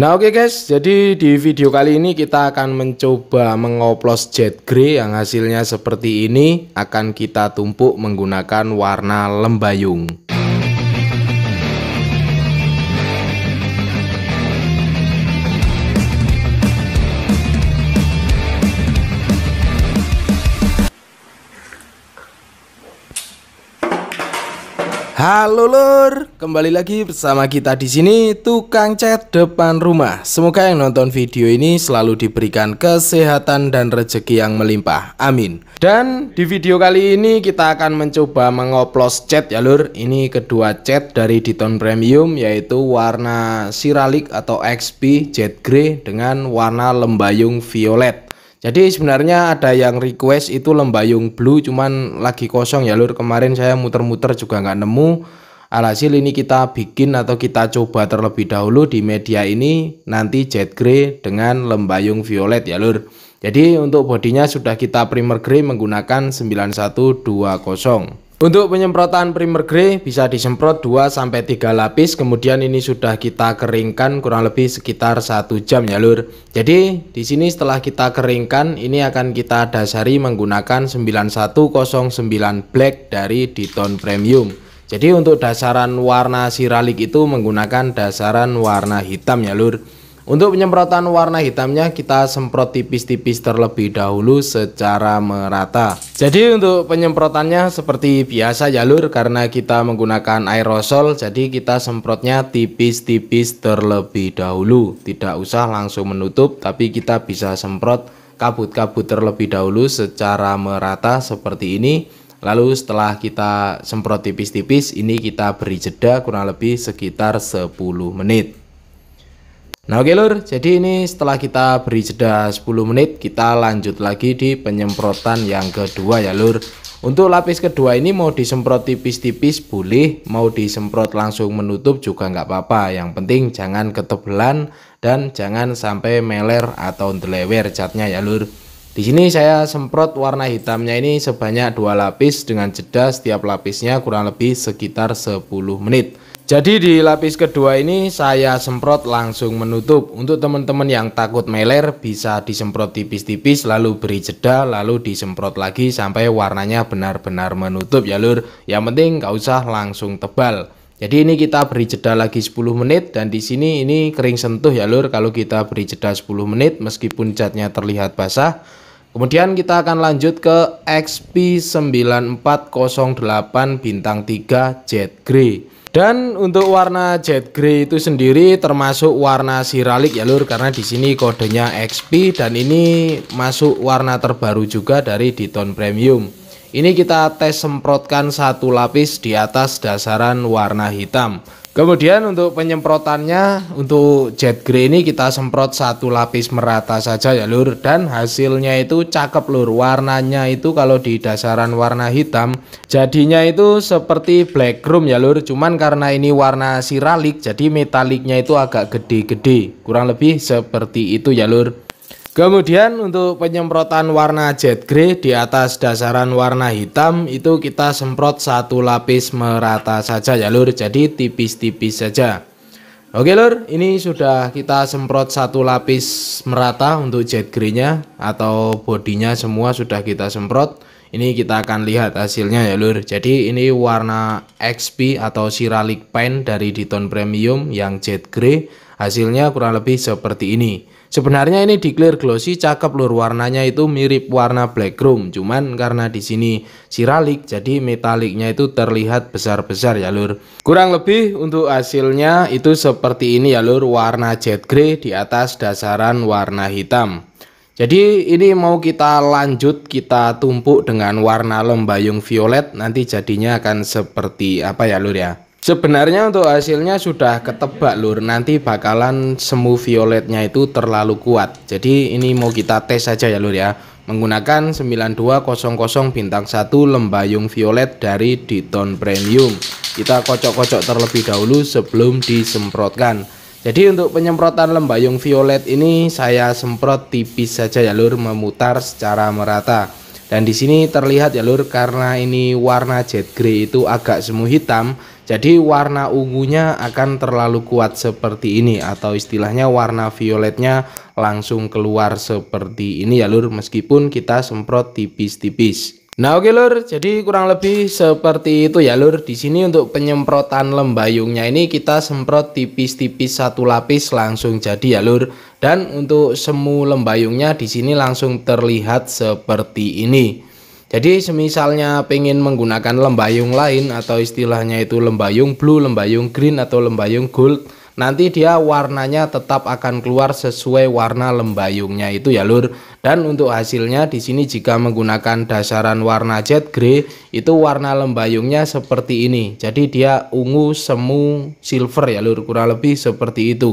Nah oke okay guys, jadi di video kali ini kita akan mencoba mengoplos jet grey yang hasilnya seperti ini akan kita tumpuk menggunakan warna lembayung. Halo lur, kembali lagi bersama kita di sini tukang cat depan rumah. Semoga yang nonton video ini selalu diberikan kesehatan dan rezeki yang melimpah. Amin. Dan di video kali ini kita akan mencoba mengoplos cat ya lur. Ini kedua cat dari Diton Premium yaitu warna siralik atau XP jet grey dengan warna lembayung violet. Jadi sebenarnya ada yang request itu lembayung blue cuman lagi kosong ya lur kemarin saya muter-muter juga nggak nemu alhasil ini kita bikin atau kita coba terlebih dahulu di media ini nanti jet grey dengan lembayung violet ya lur jadi untuk bodinya sudah kita primer grey menggunakan 9120 untuk penyemprotan primer grey bisa disemprot 2 sampai 3 lapis. Kemudian ini sudah kita keringkan kurang lebih sekitar 1 jam ya Lur. Jadi di sini setelah kita keringkan ini akan kita dasari menggunakan 9109 black dari Diton Premium. Jadi untuk dasaran warna siralik itu menggunakan dasaran warna hitam ya Lur. Untuk penyemprotan warna hitamnya kita semprot tipis-tipis terlebih dahulu secara merata. Jadi untuk penyemprotannya seperti biasa jalur karena kita menggunakan aerosol jadi kita semprotnya tipis-tipis terlebih dahulu. Tidak usah langsung menutup tapi kita bisa semprot kabut-kabut terlebih dahulu secara merata seperti ini. Lalu setelah kita semprot tipis-tipis ini kita beri jeda kurang lebih sekitar 10 menit Nah oke lur, jadi ini setelah kita beri jeda 10 menit, kita lanjut lagi di penyemprotan yang kedua ya lur. Untuk lapis kedua ini mau disemprot tipis-tipis boleh, mau disemprot langsung menutup juga nggak apa-apa. Yang penting jangan ketebelan dan jangan sampai meler atau ndelewer catnya ya lur. Di sini saya semprot warna hitamnya ini sebanyak dua lapis dengan jeda setiap lapisnya kurang lebih sekitar 10 menit. Jadi di lapis kedua ini saya semprot langsung menutup Untuk teman-teman yang takut meler bisa disemprot tipis-tipis lalu beri jeda lalu disemprot lagi sampai warnanya benar-benar menutup ya lur Yang penting gak usah langsung tebal jadi ini kita beri jeda lagi 10 menit dan di sini ini kering sentuh ya lur kalau kita beri jeda 10 menit meskipun catnya terlihat basah. Kemudian kita akan lanjut ke XP9408 bintang 3 Jet Grey. Dan untuk warna jet grey itu sendiri termasuk warna siralik ya lur karena di sini kodenya XP dan ini masuk warna terbaru juga dari Diton Premium. Ini kita tes semprotkan satu lapis di atas dasaran warna hitam. Kemudian untuk penyemprotannya untuk jet grey ini kita semprot satu lapis merata saja ya lur dan hasilnya itu cakep lur warnanya itu kalau di dasaran warna hitam jadinya itu seperti black room ya lur cuman karena ini warna siralik jadi metaliknya itu agak gede-gede kurang lebih seperti itu ya lur Kemudian untuk penyemprotan warna jet grey di atas dasaran warna hitam itu kita semprot satu lapis merata saja ya lur jadi tipis-tipis saja Oke lur ini sudah kita semprot satu lapis merata untuk jet grey nya atau bodinya semua sudah kita semprot ini kita akan lihat hasilnya ya lur jadi ini warna XP atau siralik Paint dari Diton Premium yang jet grey hasilnya kurang lebih seperti ini Sebenarnya ini di clear glossy cakep lur warnanya itu mirip warna black chrome cuman karena di sini siralik jadi metaliknya itu terlihat besar-besar ya lur. Kurang lebih untuk hasilnya itu seperti ini ya lur warna jet grey di atas dasaran warna hitam. Jadi ini mau kita lanjut kita tumpuk dengan warna lembayung violet nanti jadinya akan seperti apa ya lur ya. Sebenarnya untuk hasilnya sudah ketebak lur, nanti bakalan semu violetnya itu terlalu kuat. Jadi ini mau kita tes saja ya lur ya. Menggunakan 9200 bintang 1 lembayung violet dari Diton Premium. Kita kocok-kocok terlebih dahulu sebelum disemprotkan. Jadi untuk penyemprotan lembayung violet ini saya semprot tipis saja ya lur, memutar secara merata. Dan di sini terlihat ya lur karena ini warna jet grey itu agak semu hitam jadi warna ungunya akan terlalu kuat seperti ini atau istilahnya warna violetnya langsung keluar seperti ini ya lur meskipun kita semprot tipis-tipis. Nah oke lur, jadi kurang lebih seperti itu ya lur. Di sini untuk penyemprotan lembayungnya ini kita semprot tipis-tipis satu lapis langsung jadi ya lur. Dan untuk semu lembayungnya di sini langsung terlihat seperti ini. Jadi semisalnya pengen menggunakan lembayung lain atau istilahnya itu lembayung blue, lembayung green atau lembayung gold, nanti dia warnanya tetap akan keluar sesuai warna lembayungnya itu ya Lur. Dan untuk hasilnya di sini jika menggunakan dasaran warna jet grey itu warna lembayungnya seperti ini. Jadi dia ungu, semu, silver ya Lur, kurang lebih seperti itu.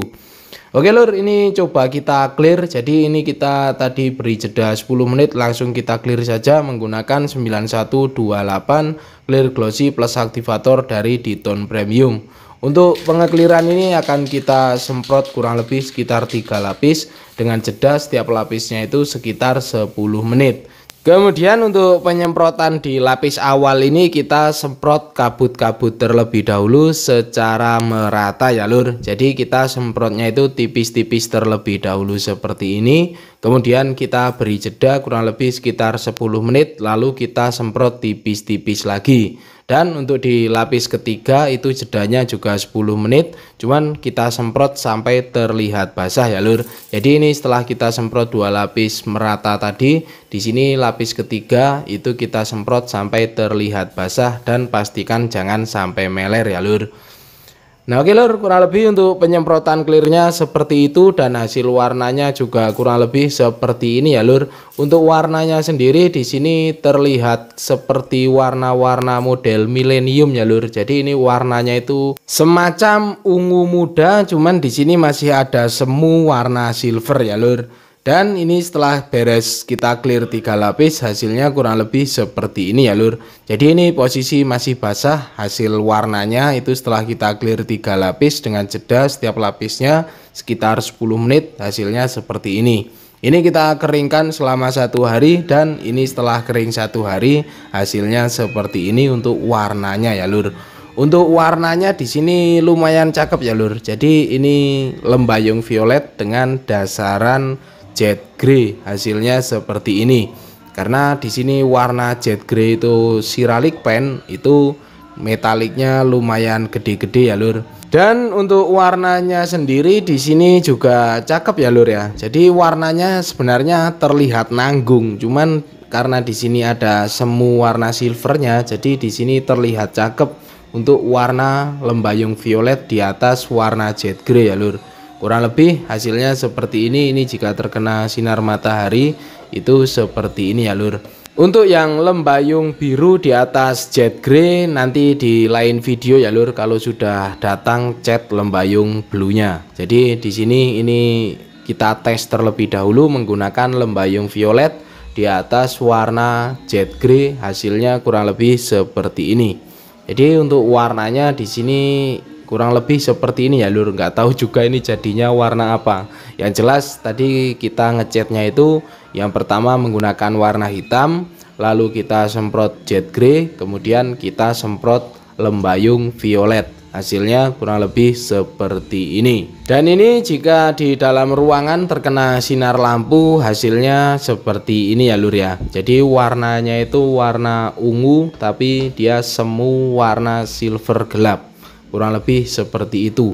Oke lur, ini coba kita clear. Jadi ini kita tadi beri jeda 10 menit, langsung kita clear saja menggunakan 9128 clear glossy plus aktivator dari Diton Premium. Untuk pengekliran ini akan kita semprot kurang lebih sekitar 3 lapis dengan jeda setiap lapisnya itu sekitar 10 menit. Kemudian untuk penyemprotan di lapis awal ini kita semprot kabut-kabut terlebih dahulu secara merata ya lur. Jadi kita semprotnya itu tipis-tipis terlebih dahulu seperti ini. Kemudian kita beri jeda kurang lebih sekitar 10 menit lalu kita semprot tipis-tipis lagi. Dan untuk di lapis ketiga itu jedanya juga 10 menit, cuman kita semprot sampai terlihat basah ya lur. Jadi ini setelah kita semprot dua lapis merata tadi, di sini lapis ketiga itu kita semprot sampai terlihat basah dan pastikan jangan sampai meler ya lur. Nah oke lor kurang lebih untuk penyemprotan clearnya seperti itu dan hasil warnanya juga kurang lebih seperti ini ya lur. Untuk warnanya sendiri di sini terlihat seperti warna-warna model milenium ya lur. Jadi ini warnanya itu semacam ungu muda cuman di sini masih ada semu warna silver ya lur. Dan ini setelah beres kita clear tiga lapis hasilnya kurang lebih seperti ini ya lur Jadi ini posisi masih basah hasil warnanya itu setelah kita clear tiga lapis dengan jeda setiap lapisnya sekitar 10 menit hasilnya seperti ini Ini kita keringkan selama satu hari dan ini setelah kering satu hari hasilnya seperti ini untuk warnanya ya lur untuk warnanya di sini lumayan cakep ya lur. Jadi ini lembayung violet dengan dasaran jet grey hasilnya seperti ini karena di sini warna jet grey itu siralik pen itu metaliknya lumayan gede-gede ya lur dan untuk warnanya sendiri di sini juga cakep ya lur ya jadi warnanya sebenarnya terlihat nanggung cuman karena di sini ada semu warna silvernya jadi di sini terlihat cakep untuk warna lembayung violet di atas warna jet grey ya lur Kurang lebih hasilnya seperti ini. Ini jika terkena sinar matahari itu seperti ini ya lur. Untuk yang lembayung biru di atas jet grey nanti di lain video ya lur kalau sudah datang cat lembayung blunya. Jadi di sini ini kita tes terlebih dahulu menggunakan lembayung violet di atas warna jet grey hasilnya kurang lebih seperti ini. Jadi untuk warnanya di sini kurang lebih seperti ini ya lur nggak tahu juga ini jadinya warna apa yang jelas tadi kita ngecatnya itu yang pertama menggunakan warna hitam lalu kita semprot jet grey kemudian kita semprot lembayung violet hasilnya kurang lebih seperti ini dan ini jika di dalam ruangan terkena sinar lampu hasilnya seperti ini ya lur ya jadi warnanya itu warna ungu tapi dia semu warna silver gelap kurang lebih seperti itu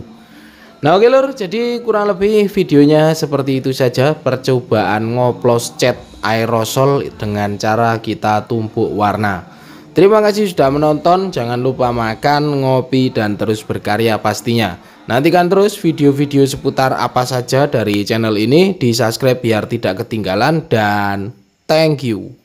Nah oke lor, jadi kurang lebih videonya seperti itu saja Percobaan ngoplos cat aerosol dengan cara kita tumpuk warna Terima kasih sudah menonton Jangan lupa makan, ngopi, dan terus berkarya pastinya Nantikan terus video-video seputar apa saja dari channel ini Di subscribe biar tidak ketinggalan Dan thank you